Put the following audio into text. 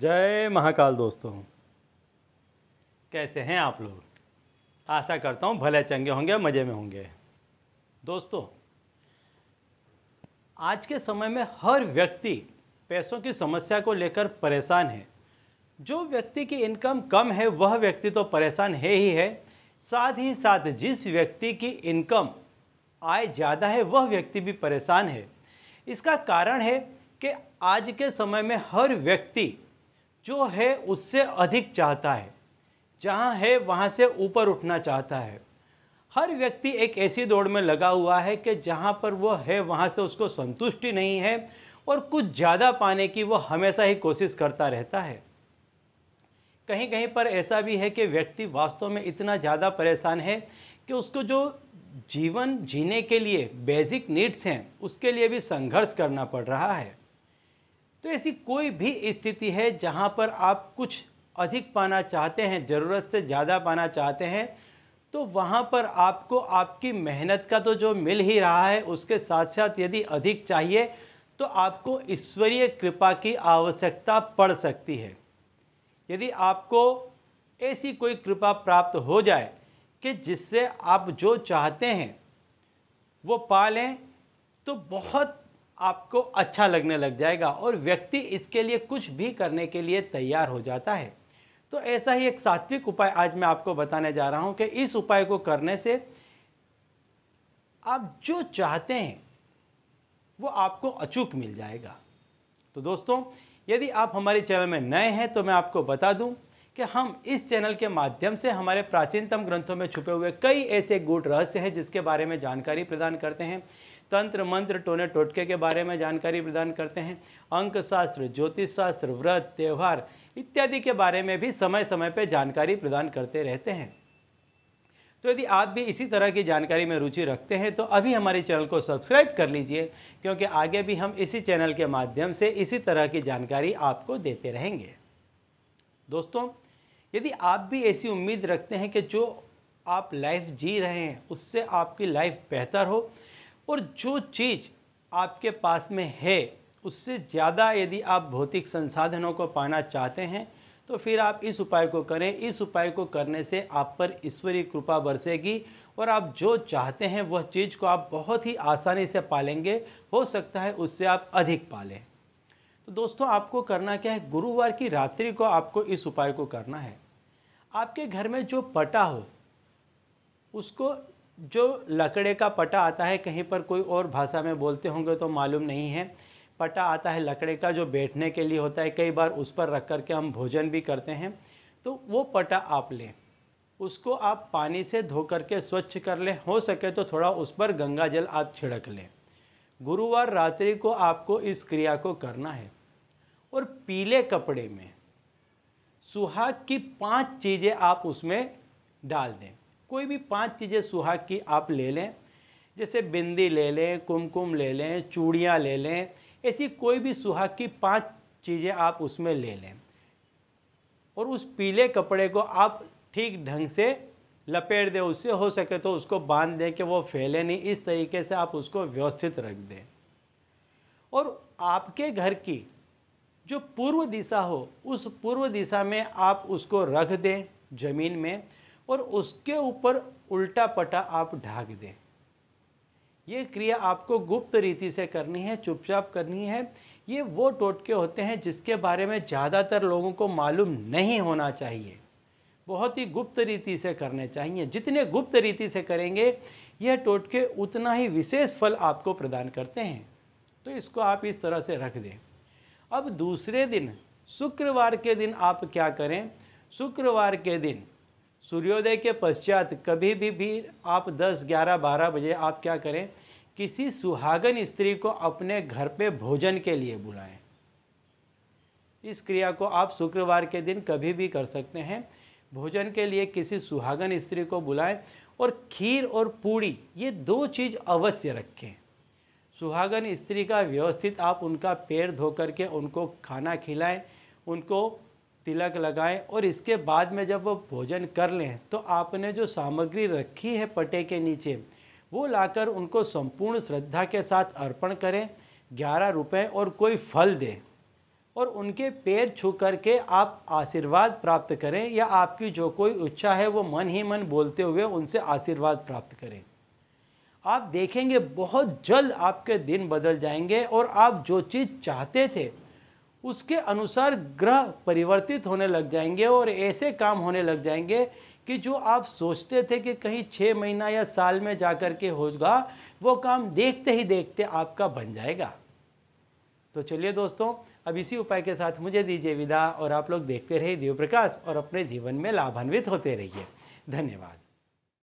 जय महाकाल दोस्तों कैसे हैं आप लोग आशा करता हूँ भले चंगे होंगे मज़े में होंगे दोस्तों आज के समय में हर व्यक्ति पैसों की समस्या को लेकर परेशान है जो व्यक्ति की इनकम कम है वह व्यक्ति तो परेशान है ही है साथ ही साथ जिस व्यक्ति की इनकम आय ज़्यादा है वह व्यक्ति भी परेशान है इसका कारण है कि आज के समय में हर व्यक्ति जो है उससे अधिक चाहता है जहाँ है वहाँ से ऊपर उठना चाहता है हर व्यक्ति एक ऐसी दौड़ में लगा हुआ है कि जहाँ पर वो है वहाँ से उसको संतुष्टि नहीं है और कुछ ज़्यादा पाने की वो हमेशा ही कोशिश करता रहता है कहीं कहीं पर ऐसा भी है कि व्यक्ति वास्तव में इतना ज़्यादा परेशान है कि उसको जो जीवन जीने के लिए बेसिक नीड्स हैं उसके लिए भी संघर्ष करना पड़ रहा है तो ऐसी कोई भी स्थिति है जहाँ पर आप कुछ अधिक पाना चाहते हैं ज़रूरत से ज़्यादा पाना चाहते हैं तो वहाँ पर आपको आपकी मेहनत का तो जो मिल ही रहा है उसके साथ साथ यदि अधिक चाहिए तो आपको ईश्वरीय कृपा की आवश्यकता पड़ सकती है यदि आपको ऐसी कोई कृपा प्राप्त हो जाए कि जिससे आप जो चाहते हैं वो पा लें तो बहुत आपको अच्छा लगने लग जाएगा और व्यक्ति इसके लिए कुछ भी करने के लिए तैयार हो जाता है तो ऐसा ही एक सात्विक उपाय आज मैं आपको बताने जा रहा हूँ कि इस उपाय को करने से आप जो चाहते हैं वो आपको अचूक मिल जाएगा तो दोस्तों यदि आप हमारे चैनल में नए हैं तो मैं आपको बता दूं कि हम इस चैनल के माध्यम से हमारे प्राचीनतम ग्रंथों में छुपे हुए कई ऐसे गुट रहस्य हैं जिसके बारे में जानकारी प्रदान करते हैं तंत्र मंत्र टोने टोटके के बारे में जानकारी प्रदान करते हैं अंक शास्त्र ज्योतिष शास्त्र व्रत त्यौहार इत्यादि के बारे में भी समय समय पर जानकारी प्रदान करते रहते हैं तो यदि आप भी इसी तरह की जानकारी में रुचि रखते हैं तो अभी हमारे चैनल को सब्सक्राइब कर लीजिए क्योंकि आगे भी हम इसी चैनल के माध्यम से इसी तरह की जानकारी आपको देते रहेंगे दोस्तों यदि आप भी ऐसी उम्मीद रखते हैं कि जो आप लाइफ जी रहे हैं उससे आपकी लाइफ बेहतर हो और जो चीज़ आपके पास में है उससे ज़्यादा यदि आप भौतिक संसाधनों को पाना चाहते हैं तो फिर आप इस उपाय को करें इस उपाय को करने से आप पर ईश्वरीय कृपा बरसेगी और आप जो चाहते हैं वह चीज़ को आप बहुत ही आसानी से पालेंगे हो सकता है उससे आप अधिक पालें तो दोस्तों आपको करना क्या है गुरुवार की रात्रि को आपको इस उपाय को करना है आपके घर में जो पटा हो उसको जो लकड़े का पटा आता है कहीं पर कोई और भाषा में बोलते होंगे तो मालूम नहीं है पटा आता है लकड़े का जो बैठने के लिए होता है कई बार उस पर रख कर के हम भोजन भी करते हैं तो वो पटा आप लें उसको आप पानी से धो कर के स्वच्छ कर लें हो सके तो थोड़ा उस पर गंगा जल आप छिड़क लें गुरुवार रात्रि को आपको इस क्रिया को करना है और पीले कपड़े में सुहाग की पांच चीज़ें आप उसमें डाल दें कोई भी पांच चीज़ें सुहाग की आप ले लें जैसे बिंदी ले लें कुमकुम ले लें चूड़ियाँ ले लें ऐसी कोई भी सुहाग की पांच चीज़ें आप उसमें ले लें और उस पीले कपड़े को आप ठीक ढंग से लपेट दें उससे हो सके तो उसको बांध दें कि वो फैले नहीं इस तरीके से आप उसको व्यवस्थित रख दें और आपके घर की जो पूर्व दिशा हो उस पूर्व दिशा में आप उसको रख दें ज़मीन में और उसके ऊपर उल्टा पटा आप ढाक दें ये क्रिया आपको गुप्त रीति से करनी है चुपचाप करनी है ये वो टोटके होते हैं जिसके बारे में ज़्यादातर लोगों को मालूम नहीं होना चाहिए बहुत ही गुप्त रीति से करने चाहिए जितने गुप्त रीति से करेंगे यह टोटके उतना ही विशेष फल आपको प्रदान करते हैं तो इसको आप इस तरह से रख दें अब दूसरे दिन शुक्रवार के दिन आप क्या करें शुक्रवार के दिन सूर्योदय के पश्चात कभी भी भी आप 10, 11, 12 बजे आप क्या करें किसी सुहागन स्त्री को अपने घर पे भोजन के लिए बुलाएं इस क्रिया को आप शुक्रवार के दिन कभी भी कर सकते हैं भोजन के लिए किसी सुहागन स्त्री को बुलाएं और खीर और पूड़ी ये दो चीज़ अवश्य रखें सुहागन स्त्री का व्यवस्थित आप उनका पैर धो करके उनको खाना खिलाएं उनको तिलक लगाएं और इसके बाद में जब वो भोजन कर लें तो आपने जो सामग्री रखी है पटे के नीचे वो लाकर उनको संपूर्ण श्रद्धा के साथ अर्पण करें ग्यारह रुपये और कोई फल दें और उनके पैर छू कर के आप आशीर्वाद प्राप्त करें या आपकी जो कोई इच्छा है वो मन ही मन बोलते हुए उनसे आशीर्वाद प्राप्त करें आप देखेंगे बहुत जल्द आपके दिन बदल जाएंगे और आप जो चीज़ चाहते थे उसके अनुसार ग्रह परिवर्तित होने लग जाएंगे और ऐसे काम होने लग जाएंगे कि जो आप सोचते थे कि कहीं छः महीना या साल में जा कर के होगा वो काम देखते ही देखते आपका बन जाएगा तो चलिए दोस्तों अब इसी उपाय के साथ मुझे दीजिए विदा और आप लोग देखते रहिए देव प्रकाश और अपने जीवन में लाभान्वित होते रहिए धन्यवाद